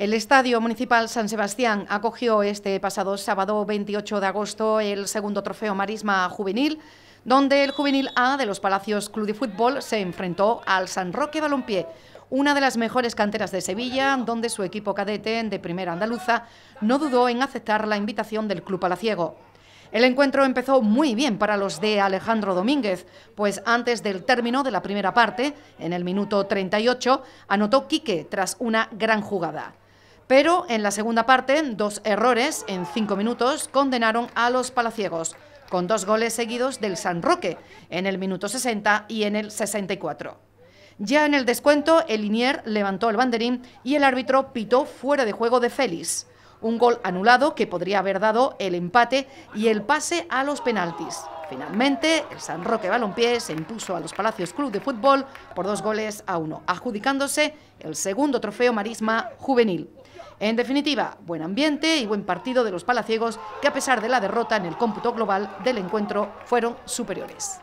El Estadio Municipal San Sebastián acogió este pasado sábado 28 de agosto el segundo trofeo Marisma Juvenil, donde el Juvenil A de los Palacios Club de Fútbol se enfrentó al San Roque Balompié, una de las mejores canteras de Sevilla, donde su equipo cadete de primera andaluza no dudó en aceptar la invitación del club palaciego. El encuentro empezó muy bien para los de Alejandro Domínguez, pues antes del término de la primera parte, en el minuto 38, anotó Quique tras una gran jugada. Pero en la segunda parte, dos errores en cinco minutos condenaron a los palaciegos, con dos goles seguidos del San Roque, en el minuto 60 y en el 64. Ya en el descuento, el Linier levantó el banderín y el árbitro pitó fuera de juego de Félix. Un gol anulado que podría haber dado el empate y el pase a los penaltis. Finalmente, el San Roque Balompié se impuso a los Palacios Club de Fútbol por dos goles a uno, adjudicándose el segundo trofeo Marisma juvenil. En definitiva, buen ambiente y buen partido de los palaciegos que a pesar de la derrota en el cómputo global del encuentro fueron superiores.